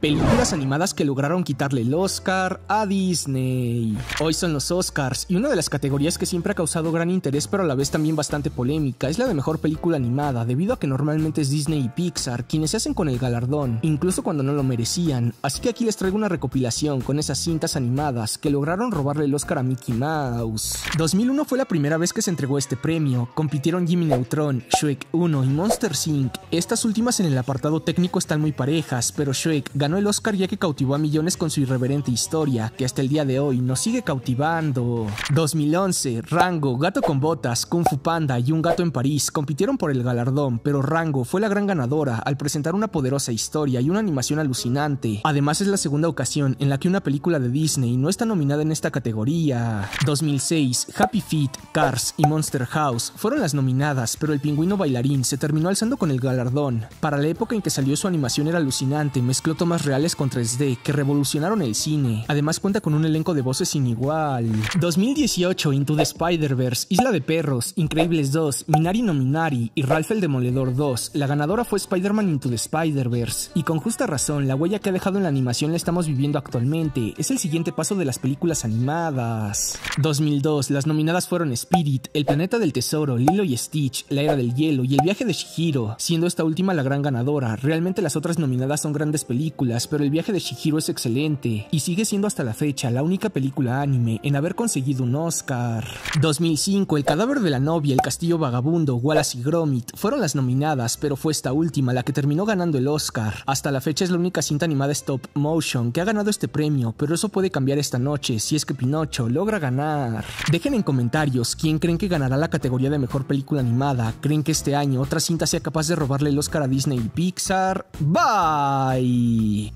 Películas animadas que lograron quitarle el Oscar a Disney. Hoy son los Oscars y una de las categorías que siempre ha causado gran interés pero a la vez también bastante polémica es la de mejor película animada debido a que normalmente es Disney y Pixar quienes se hacen con el galardón, incluso cuando no lo merecían. Así que aquí les traigo una recopilación con esas cintas animadas que lograron robarle el Oscar a Mickey Mouse. 2001 fue la primera vez que se entregó este premio. Compitieron Jimmy Neutron, Shrek 1 y Monster Inc. Estas últimas en el apartado técnico están muy parejas, pero Shrek ganó el Oscar ya que cautivó a millones con su irreverente historia, que hasta el día de hoy nos sigue cautivando. 2011, Rango, Gato con Botas, Kung Fu Panda y Un Gato en París compitieron por el galardón, pero Rango fue la gran ganadora al presentar una poderosa historia y una animación alucinante. Además es la segunda ocasión en la que una película de Disney no está nominada en esta categoría. 2006, Happy Feet, Cars y Monster House fueron las nominadas, pero el pingüino bailarín se terminó alzando con el galardón. Para la época en que salió su animación era alucinante, mezcló toma reales con 3D que revolucionaron el cine. Además cuenta con un elenco de voces sin igual. 2018, Into the Spider-Verse, Isla de Perros, Increíbles 2, Minari no Minari y Ralph el Demoledor 2. La ganadora fue Spider-Man Into the Spider-Verse. Y con justa razón, la huella que ha dejado en la animación la estamos viviendo actualmente. Es el siguiente paso de las películas animadas. 2002, las nominadas fueron Spirit, El Planeta del Tesoro, Lilo y Stitch, La Era del Hielo y El Viaje de Shihiro, siendo esta última la gran ganadora. Realmente las otras nominadas son grandes películas pero El viaje de Shihiro es excelente y sigue siendo hasta la fecha la única película anime en haber conseguido un Oscar. 2005, El cadáver de la novia, El castillo vagabundo, Wallace y Gromit fueron las nominadas, pero fue esta última la que terminó ganando el Oscar. Hasta la fecha es la única cinta animada stop motion que ha ganado este premio, pero eso puede cambiar esta noche si es que Pinocho logra ganar. Dejen en comentarios quién creen que ganará la categoría de mejor película animada. ¿Creen que este año otra cinta sea capaz de robarle el Oscar a Disney y Pixar? Bye.